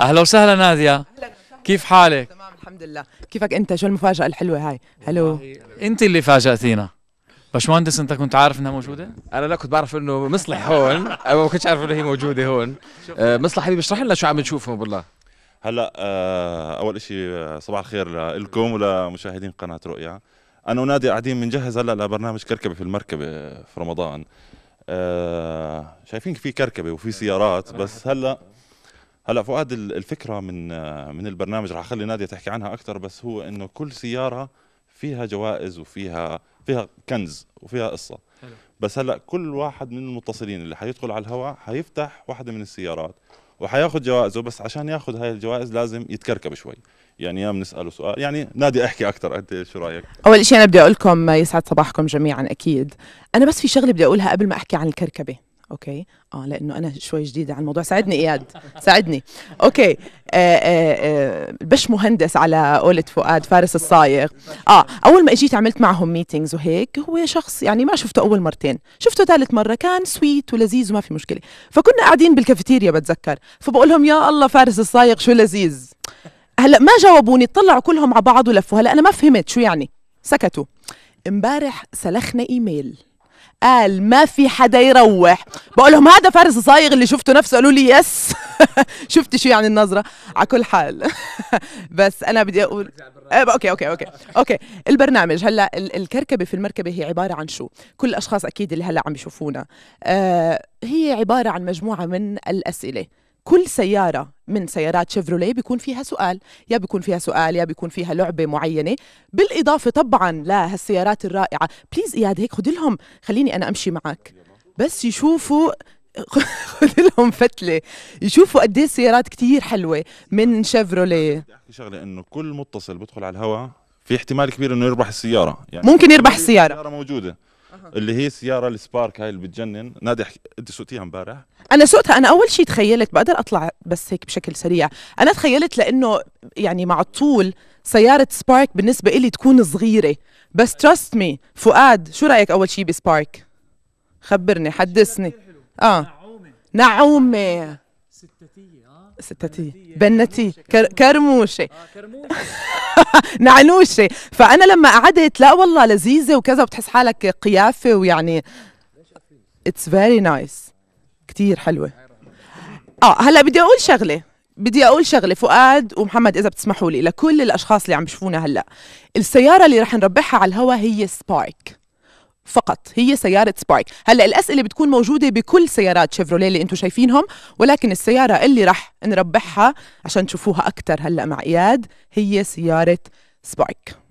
اهلا وسهلا ناديه كيف حالك تمام الحمد لله كيفك انت شو المفاجاه الحلوه هاي هلو انت اللي فاجاتينا باشمهندس انت كنت عارف انها موجوده؟ انا لا كنت بعرف انه مصلح هون انا ما كنتش عارف انه هي موجوده هون آه، مصلح حبيبي اشرح لنا شو عم نشوفه بالله هلا آه، اول شيء آه، صباح الخير لكم ولمشاهدين قناه رؤيا انا ونادي قاعدين بنجهز هلا لبرنامج كركبه في المركبه في رمضان شايفين في كركبه وفي سيارات بس هلا هلا فؤاد الفكره من من البرنامج رح اخلي ناديه تحكي عنها اكثر بس هو انه كل سياره فيها جوائز وفيها فيها كنز وفيها قصه حلو. بس هلا كل واحد من المتصلين اللي حيدخل على الهواء حيفتح واحده من السيارات وحياخذ جوائزه بس عشان ياخذ هاي الجوائز لازم يتكركب شوي يعني يا بنساله سؤال يعني نادي احكي اكثر انت شو رايك اول شيء انا بدي اقول لكم يسعد صباحكم جميعا اكيد انا بس في شغله بدي اقولها قبل ما احكي عن الكركبه اوكي اه لانه انا شوي جديده على الموضوع ساعدني اياد ساعدني اوكي آه آه آه بش مهندس على قولة فؤاد فارس الصايغ اه اول ما اجيت عملت معهم ميتينجز وهيك هو شخص يعني ما شفته اول مرتين شفته ثالث مره كان سويت ولذيذ وما في مشكله فكنا قاعدين بالكافيتيريا بتذكر فبقول لهم يا الله فارس الصايغ شو لذيذ هلا ما جاوبوني طلعوا كلهم على بعض ولفوا هلا انا ما فهمت شو يعني سكتوا امبارح سلخنا ايميل قال ما في حدا يروح بقول لهم هذا فارس صايغ اللي شفته نفسه قالوا لي يس شفت شو يعني النظره على كل حال بس انا بدي اقول إيه، اوكي اوكي اوكي اوكي البرنامج هلا الكركبه في المركبه هي عباره عن شو كل الاشخاص اكيد اللي هلا عم يشوفونا آه، هي عباره عن مجموعه من الاسئله كل سيارة من سيارات شيفروليه بيكون فيها سؤال يا بيكون فيها سؤال يا بيكون فيها لعبة معينة بالإضافة طبعا لهالسيارات الرائعة بليز إياد هيك خذ لهم خليني أنا أمشي معك بس يشوفوا خذ لهم فتله يشوفوا قد ايه كتير كثير حلوه من شيفروليه بدي احكي شغله انه كل متصل بدخل على الهواء في احتمال كبير انه يربح السياره يعني ممكن يربح السياره السياره موجوده أه. اللي هي السياره السبارك هاي اللي بتجنن نادح انت سوقتيها امبارح انا سوقتها انا اول شيء تخيلت بقدر اطلع بس هيك بشكل سريع انا تخيلت لانه يعني مع الطول سياره سبارك بالنسبه لي تكون صغيره بس تراست مي فؤاد شو رايك اول شيء بسبارك خبرني حدثني اه نعومه نعومه اه ستاتية بنتيه كرموشه اه كرموشه نعنوشه فانا لما قعدت لا والله لذيذه وكذا بتحس حالك قيافه ويعني اتس فيري نايس كثير حلوه اه هلا بدي اقول شغله بدي اقول شغله فؤاد ومحمد اذا بتسمحوا لي لكل الاشخاص اللي عم بيشوفونا هلا السياره اللي رح نربحها على الهوا هي سبارك فقط هي سيارة سبارك هلا الأسئلة بتكون موجودة بكل سيارات شيفروليه اللي انتم شايفينهم ولكن السيارة اللي رح نربحها عشان تشوفوها أكثر هلا مع إياد هي سيارة سبارك